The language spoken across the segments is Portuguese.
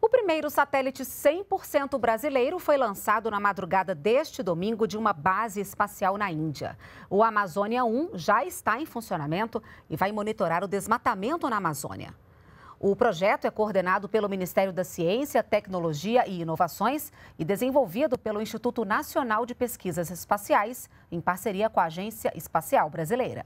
O primeiro satélite 100% brasileiro foi lançado na madrugada deste domingo de uma base espacial na Índia. O Amazônia 1 já está em funcionamento e vai monitorar o desmatamento na Amazônia. O projeto é coordenado pelo Ministério da Ciência, Tecnologia e Inovações e desenvolvido pelo Instituto Nacional de Pesquisas Espaciais, em parceria com a Agência Espacial Brasileira.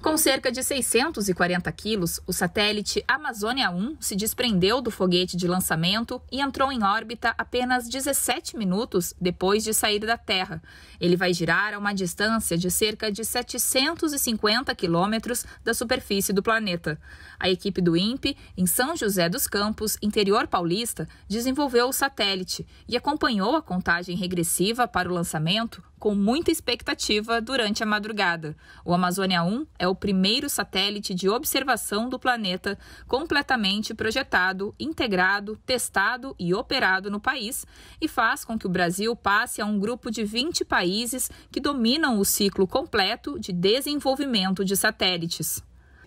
Com cerca de 640 quilos, o satélite Amazônia 1 se desprendeu do foguete de lançamento e entrou em órbita apenas 17 minutos depois de sair da Terra. Ele vai girar a uma distância de cerca de 750 quilômetros da superfície do planeta. A equipe do INPE, em São José dos Campos, interior paulista, desenvolveu o satélite e acompanhou a contagem regressiva para o lançamento com muita expectativa durante a madrugada. O Amazônia 1 é o primeiro satélite de observação do planeta completamente projetado, integrado, testado e operado no país e faz com que o Brasil passe a um grupo de 20 países que dominam o ciclo completo de desenvolvimento de satélites.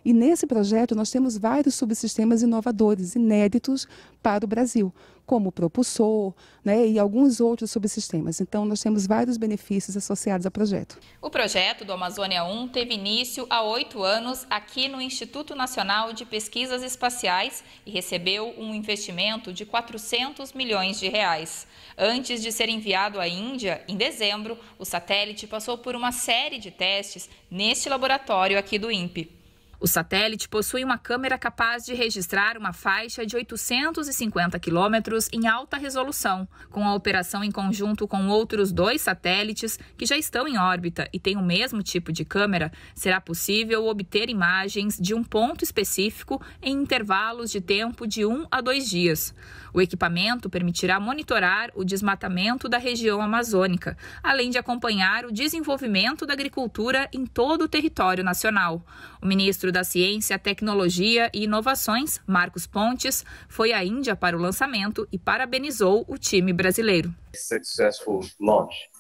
E nesse projeto nós temos vários subsistemas inovadores, inéditos para o Brasil, como o propulsor né, e alguns outros subsistemas. Então nós temos vários benefícios associados ao projeto. O projeto do Amazônia 1 teve início há oito anos aqui no Instituto Nacional de Pesquisas Espaciais e recebeu um investimento de 400 milhões de reais. Antes de ser enviado à Índia, em dezembro, o satélite passou por uma série de testes neste laboratório aqui do INPE. O satélite possui uma câmera capaz de registrar uma faixa de 850 quilômetros em alta resolução. Com a operação em conjunto com outros dois satélites que já estão em órbita e têm o mesmo tipo de câmera, será possível obter imagens de um ponto específico em intervalos de tempo de um a dois dias. O equipamento permitirá monitorar o desmatamento da região amazônica, além de acompanhar o desenvolvimento da agricultura em todo o território nacional. O ministro da Ciência, Tecnologia e Inovações, Marcos Pontes, foi à Índia para o lançamento e parabenizou o time brasileiro. Successful launch.